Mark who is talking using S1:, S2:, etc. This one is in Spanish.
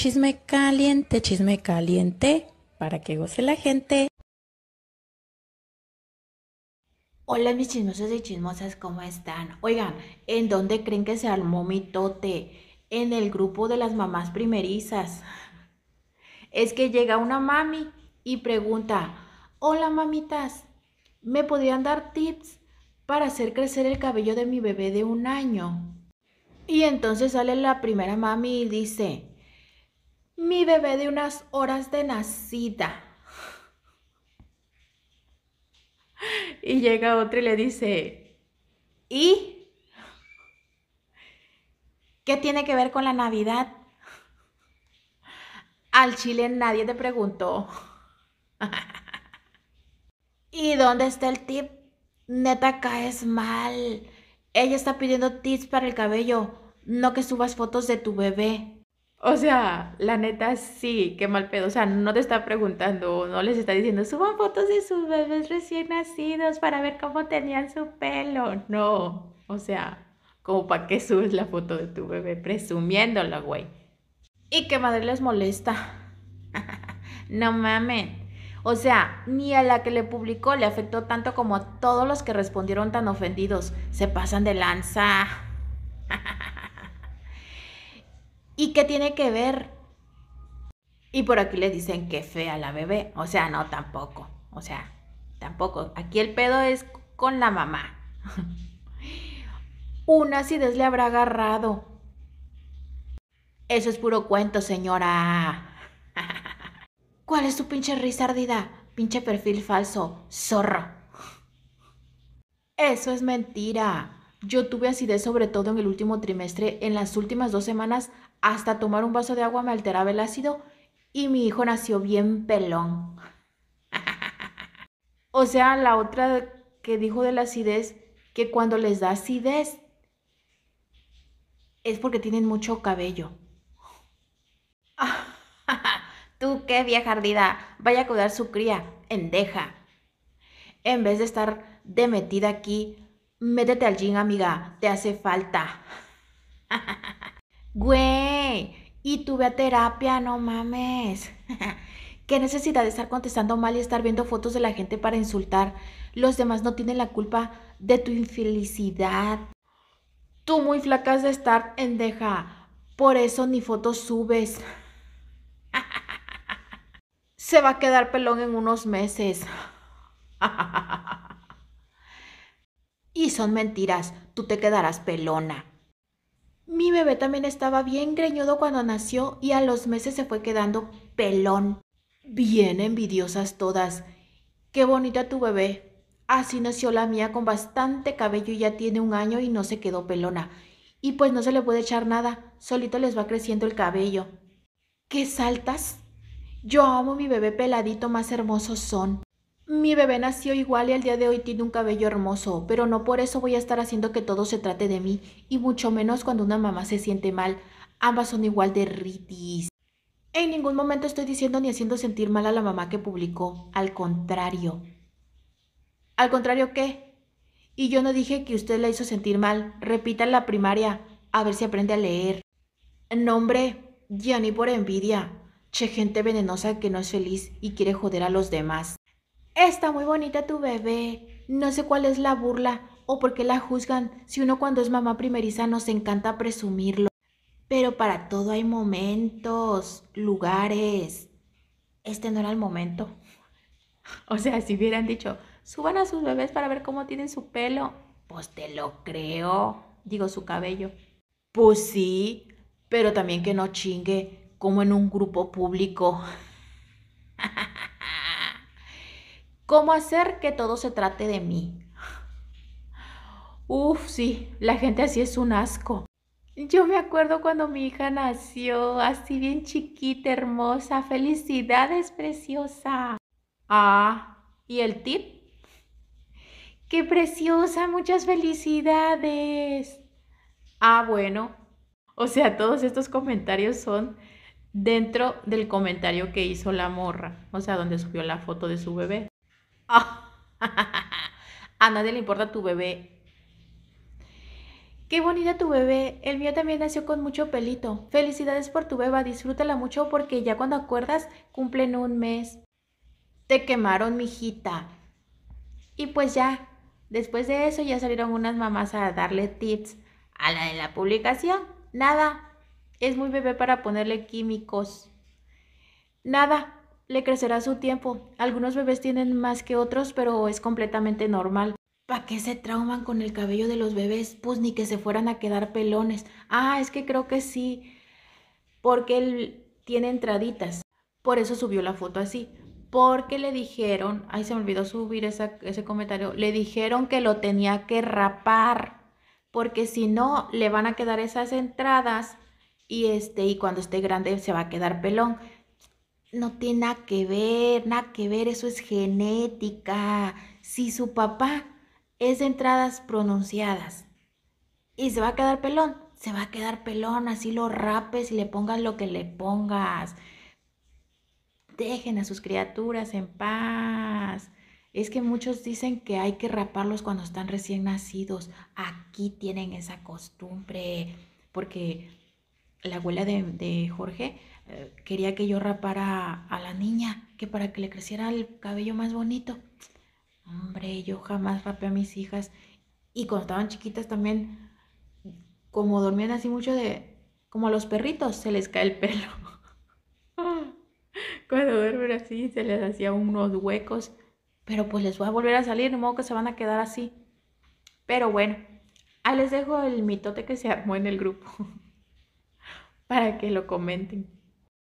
S1: Chisme caliente, chisme caliente, para que goce la gente. Hola mis chismosas y chismosas, ¿cómo están? Oigan, ¿en dónde creen que se armó mi tote? En el grupo de las mamás primerizas. Es que llega una mami y pregunta, hola mamitas, ¿me podrían dar tips para hacer crecer el cabello de mi bebé de un año? Y entonces sale la primera mami y dice, mi bebé de unas horas de nacida. Y llega otro y le dice, ¿y? ¿Qué tiene que ver con la Navidad? Al chile nadie te preguntó. ¿Y dónde está el tip? Neta caes mal. Ella está pidiendo tips para el cabello, no que subas fotos de tu bebé. O sea, la neta sí, qué mal pedo. O sea, no te está preguntando, no les está diciendo, suban fotos de sus bebés recién nacidos para ver cómo tenían su pelo. No, o sea, ¿cómo para qué subes la foto de tu bebé presumiéndolo, güey. Y qué madre les molesta. no mamen. O sea, ni a la que le publicó le afectó tanto como a todos los que respondieron tan ofendidos. Se pasan de lanza. ¿Y qué tiene que ver? Y por aquí le dicen que fea la bebé. O sea, no, tampoco. O sea, tampoco. Aquí el pedo es con la mamá. Una acidez le habrá agarrado. Eso es puro cuento, señora. ¿Cuál es tu pinche risa ardida? Pinche perfil falso, zorro. Eso es mentira. Yo tuve acidez sobre todo en el último trimestre, en las últimas dos semanas, hasta tomar un vaso de agua me alteraba el ácido y mi hijo nació bien pelón. o sea, la otra que dijo de la acidez, que cuando les da acidez es porque tienen mucho cabello. Tú qué vieja ardida, vaya a cuidar su cría, endeja. En vez de estar de metida aquí Métete al gym, amiga, te hace falta. Güey, y tuve a terapia, no mames. ¿Qué necesidad de estar contestando mal y estar viendo fotos de la gente para insultar? Los demás no tienen la culpa de tu infelicidad. Tú muy flacas de estar en deja. Por eso ni fotos subes. Se va a quedar pelón en unos meses. Y son mentiras, tú te quedarás pelona. Mi bebé también estaba bien greñudo cuando nació y a los meses se fue quedando pelón. Bien envidiosas todas. Qué bonita tu bebé. Así nació la mía con bastante cabello y ya tiene un año y no se quedó pelona. Y pues no se le puede echar nada, solito les va creciendo el cabello. ¿Qué saltas? Yo amo mi bebé peladito, más hermosos son. Mi bebé nació igual y al día de hoy tiene un cabello hermoso, pero no por eso voy a estar haciendo que todo se trate de mí, y mucho menos cuando una mamá se siente mal. Ambas son igual de ritis. En ningún momento estoy diciendo ni haciendo sentir mal a la mamá que publicó, al contrario. ¿Al contrario qué? Y yo no dije que usted la hizo sentir mal. Repita en la primaria, a ver si aprende a leer. Nombre, ya ni por envidia. Che, gente venenosa que no es feliz y quiere joder a los demás está muy bonita tu bebé. No sé cuál es la burla o por qué la juzgan si uno cuando es mamá primeriza nos encanta presumirlo. Pero para todo hay momentos, lugares. Este no era el momento. O sea, si hubieran dicho, suban a sus bebés para ver cómo tienen su pelo, pues te lo creo, digo su cabello. Pues sí, pero también que no chingue, como en un grupo público. ¿Cómo hacer que todo se trate de mí? Uf, sí, la gente así es un asco. Yo me acuerdo cuando mi hija nació, así bien chiquita, hermosa. Felicidades, preciosa. Ah, ¿y el tip? Qué preciosa, muchas felicidades. Ah, bueno. O sea, todos estos comentarios son dentro del comentario que hizo la morra, o sea, donde subió la foto de su bebé. a nadie le importa tu bebé. Qué bonita tu bebé. El mío también nació con mucho pelito. Felicidades por tu bebé Disfrútala mucho porque ya cuando acuerdas cumplen un mes. Te quemaron, mijita. Y pues ya, después de eso ya salieron unas mamás a darle tips a la de la publicación. Nada. Es muy bebé para ponerle químicos. Nada, le crecerá su tiempo. Algunos bebés tienen más que otros, pero es completamente normal. ¿Para qué se trauman con el cabello de los bebés? Pues ni que se fueran a quedar pelones. Ah, es que creo que sí, porque él tiene entraditas. Por eso subió la foto así. Porque le dijeron, ay, se me olvidó subir ese comentario, le dijeron que lo tenía que rapar, porque si no, le van a quedar esas entradas y, este, y cuando esté grande se va a quedar pelón no tiene nada que ver, nada que ver, eso es genética. Si su papá es de entradas pronunciadas y se va a quedar pelón, se va a quedar pelón, así lo rapes y le pongas lo que le pongas. Dejen a sus criaturas en paz. Es que muchos dicen que hay que raparlos cuando están recién nacidos. Aquí tienen esa costumbre. Porque la abuela de, de Jorge quería que yo rapara a la niña, que para que le creciera el cabello más bonito. Hombre, yo jamás rapé a mis hijas. Y cuando estaban chiquitas también, como dormían así mucho de, como a los perritos, se les cae el pelo. cuando duermen así, se les hacía unos huecos. Pero pues les voy a volver a salir, de modo que se van a quedar así. Pero bueno, ahí les dejo el mitote que se armó en el grupo para que lo comenten.